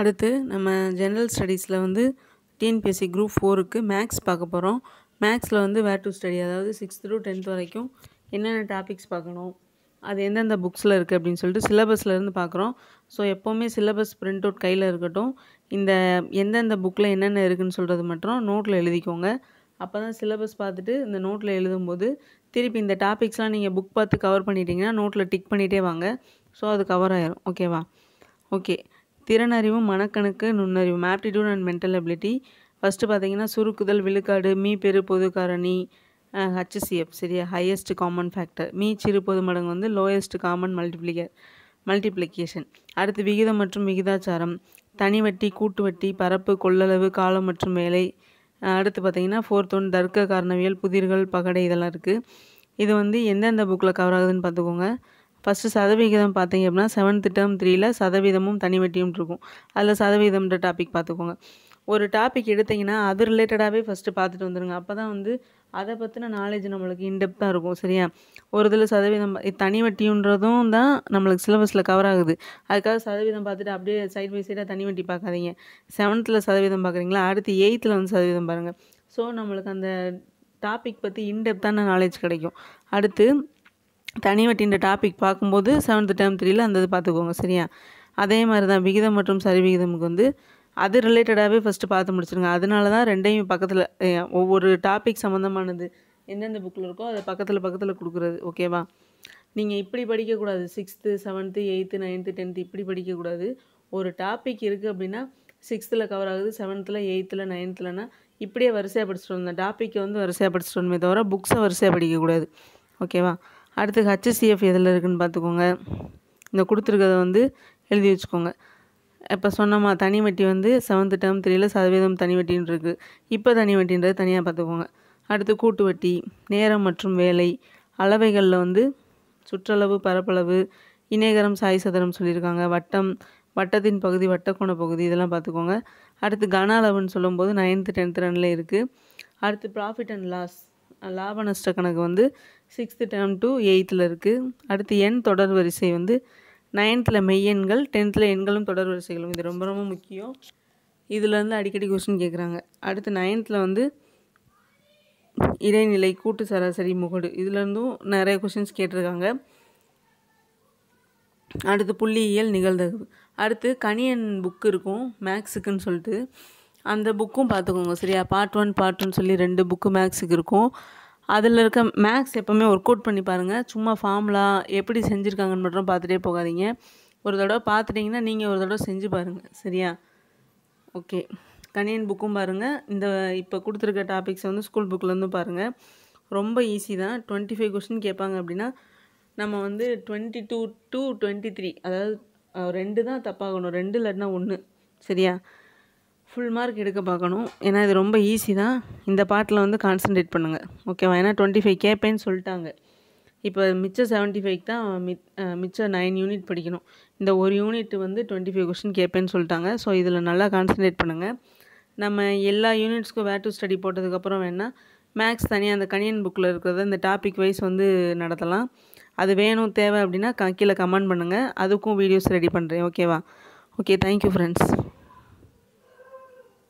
அடுத்து நம்ம ஜென்ரல் ஸ்டடீஸில் வந்து டிஎன்பிஎஸ்சி குரூப் ஃபோருக்கு மேக்ஸ் பார்க்க போகிறோம் மேக்ஸில் வந்து வேர் டு ஸ்டடி அதாவது சிக்ஸ்த் டு டென்த் வரைக்கும் என்னென்ன டாபிக்ஸ் பார்க்கணும் அது எந்தெந்த புக்ஸில் இருக்குது அப்படின்னு சொல்லிட்டு சிலபஸ்லேருந்து பார்க்குறோம் ஸோ எப்போவுமே சிலபஸ் பிரிண்ட் அவுட் கையில் இருக்கட்டும் இந்த எந்தெந்த புக்கில் என்னென்ன இருக்குதுன்னு சொல்கிறது மட்டும் நோட்டில் எழுதிக்கோங்க அப்போ தான் சிலபஸ் பார்த்துட்டு இந்த நோட்டில் எழுதும்போது திருப்பி இந்த டாபிக்ஸ்லாம் நீங்கள் புக் பார்த்து கவர் பண்ணிட்டீங்கன்னா நோட்டில் டிக் பண்ணிகிட்டே வாங்க ஸோ அது கவர் ஆயிரும் ஓகேவா ஓகே திறனறிவு மனக்கணக்கு நுண்ணறிவு aptitude and mental ability first பார்த்தீங்கன்னா சுருக்குதல் விழுக்காடு மீ பெரு பொது காரணி ஹச்சிசிஎஃப் சரியா ஹையஸ்ட் காமன் ஃபேக்டர் மீ சிறு பொது மடங்கு வந்து லோயஸ்ட் காமன் மல்டிப்ளிகர் மல்டிப்ளிகேஷன் அடுத்து விகிதம் மற்றும் விகிதாச்சாரம் தனி வட்டி கூட்டு வட்டி பரப்பு கொள்ளளவு காலம் மற்றும் வேலை அடுத்து பார்த்தீங்கன்னா ஃபோர்த் ஒன் தர்க்க காரணவியல் புதிர்கள் பகடை இதெல்லாம் இருக்குது இது வந்து எந்தெந்த புக்கில் கவர் ஆகுதுன்னு பார்த்துக்கோங்க ஃபஸ்ட்டு சதவிகிதம் பார்த்தீங்க அப்படின்னா செவன்த் டேர்ம் த்ரீயில் சதவீதமும் தனி வட்டியும் இருக்கும் அதில் சதவீதம்ன்ற டாபிக் பார்த்துக்கோங்க ஒரு டாபிக் எடுத்திங்கன்னா அது ரிலேட்டடாகவே ஃபஸ்ட்டு பார்த்துட்டு வந்துடுங்க அப்போ தான் வந்து அதை பற்றின நாலேஜ் நம்மளுக்கு இன்டெப்த்தாக இருக்கும் சரியா ஒரு இதில் சதவீதம் தனி வட்டின்றதும் தான் நம்மளுக்கு சிலபஸில் கவர் ஆகுது அதுக்காக சதவீதம் பார்த்துட்டு அப்படியே சைட் பை சைடாக தனி வட்டி பார்க்காதீங்க செவன்த்தில் சதவீதம் பார்க்குறீங்களா அடுத்து எயித்தில் வந்து சதவீதம் பாருங்கள் ஸோ நம்மளுக்கு அந்த டாபிக் பற்றி இன்டெப்த்தான நாலேஜ் கிடைக்கும் அடுத்து தனி வட்டின்ற டாபிக் பார்க்கும்போது செவன்த் டேர்ம் த்ரீயில் அந்த இது பார்த்துக்கோங்க சரியா அதே மாதிரி தான் விகிதம் மற்றும் சரிவிகிதமுக்கு வந்து அது ரிலேட்டடாகவே ஃபஸ்ட்டு பார்த்து முடிச்சிருங்க அதனால தான் ரெண்டையும் பக்கத்தில் ஒவ்வொரு டாபிக் சம்மந்தமானது எந்தெந்த புக்கில் இருக்கோ அதை பக்கத்தில் பக்கத்தில் கொடுக்குறது ஓகேவா நீங்கள் இப்படி படிக்கக்கூடாது sixth seventh eighth ninth tenth இப்படி படிக்கக்கூடாது ஒரு டாபிக் இருக்குது அப்படின்னா சிக்ஸ்த்தில் கவர் ஆகுது செவன்த்தில் எயித்தில் நைன்த்துலனா இப்படியே வரிசையாக படிச்சுட்டு வந்தேன் டாப்பிக்கை வந்து வரிசையாக படிச்சுட்டு வந்தோமே தவிர புக்ஸை வரிசையாக படிக்கக்கூடாது ஓகேவா அடுத்து ஹச்சிஎஃப் எதில் இருக்குதுன்னு பார்த்துக்கோங்க இந்த கொடுத்துருக்கத வந்து எழுதி வச்சுக்கோங்க இப்போ சொன்னோமா தனி வட்டி வந்து செவன்த்து டேர்ம் த்ரீயில் சதவீதம் தனி வட்டின்னு இருக்குது இப்போ தனி வட்டின்றது தனியாக பார்த்துக்கோங்க அடுத்து கூட்டு வட்டி நேரம் மற்றும் வேலை அளவைகளில் வந்து சுற்றளவு பரப்பளவு இணைகரம் சாய் சதுரம் சொல்லியிருக்காங்க வட்டம் வட்டத்தின் பகுதி வட்டக்கோண பகுதி இதெல்லாம் பார்த்துக்கோங்க அடுத்து கன அளவுன்னு சொல்லும்போது நைன்த்து டென்த்து ரெண்டில் இருக்குது அடுத்து ப்ராஃபிட் அண்ட் லாஸ் லாப நஷ்ட கணக்கு வந்து சிக்ஸ்த்து டேர்ம் டு எயித்தில் இருக்குது அடுத்து எண் தொடர் வரிசை வந்து நைன்த்தில் மெய்யெண்கள் டென்த்தில் எண்களும் தொடர் வரிசைகளும் இது ரொம்ப ரொம்ப முக்கியம் இதுலேருந்து அடிக்கடி கொஸ்டின் கேட்குறாங்க அடுத்து நைன்த்தில் வந்து இடைநிலை கூட்டு சராசரி முகடு இதுலேருந்தும் நிறைய கொஷின்ஸ் கேட்டிருக்காங்க அடுத்து புள்ளியியல் நிகழ்தகவு அடுத்து கணியன் புக் இருக்கும் மேக்ஸுக்குன்னு சொல்லிட்டு அந்த புக்கும் பார்த்துக்கோங்க சரியா பார்ட் ஒன் பார்ட் டூன் சொல்லி ரெண்டு புக்கு மேக்ஸுக்கு இருக்கும் அதில் இருக்க மேக்ஸ் எப்போவுமே ஒர்க் அவுட் பண்ணி பாருங்கள் சும்மா ஃபார்முலா எப்படி செஞ்சுருக்காங்கன்னு மட்டும் பார்த்துட்டே போகாதீங்க ஒரு தடவை பார்த்துட்டிங்கன்னா நீங்கள் ஒரு தடவை செஞ்சு பாருங்கள் சரியா ஓகே கணியன் புக்கும் பாருங்கள் இந்த இப்போ கொடுத்துருக்க டாபிக்ஸை வந்து ஸ்கூல் புக்கிலேருந்து பாருங்கள் ரொம்ப ஈஸி தான் டுவெண்ட்டி ஃபைவ் கொஸ்டின் கேட்பாங்க அப்படின்னா நம்ம வந்து twenty two to twenty three அதாவது ரெண்டு தான் தப்பாகணும் ரெண்டு இல்லைன்னா ஒன்று சரியா ஃபுல் மார்க் எடுக்க பார்க்கணும் ஏன்னா இது ரொம்ப ஈஸி தான் இந்த பாட்டில் வந்து கான்சன்ட்ரேட் பண்ணுங்கள் ஓகேவா ஏன்னா டுவெண்ட்டி ஃபைவ் கேட்பேன்னு சொல்லிட்டாங்க இப்போ மிச்ச செவன்ட்டி ஃபைவ் தான் மித் மிச்ச நைன் யூனிட் படிக்கணும் இந்த ஒரு யூனிட் வந்து டுவெண்ட்டி ஃபைவ் கொஸ்டின் கேட்பேன்னு சொல்லிட்டாங்க ஸோ இதில் நல்லா கான்சன்ட்ரேட் பண்ணுங்கள் நம்ம எல்லா யூனிட்ஸ்க்கும் வேர் டு ஸ்டடி போட்டதுக்கப்புறம் வேணா மேக்ஸ் தனியாக அந்த கனியன் புக்கில் இருக்கிறத இந்த டாபிக் வைஸ் வந்து நடத்தலாம் அது வேணும் தேவை அப்படின்னா கீழே கமெண்ட் பண்ணுங்கள் அதுக்கும் வீடியோஸ் ரெடி பண்ணுறேன் ஓகேவா ஓகே தேங்க்யூ ஃப்ரெண்ட்ஸ்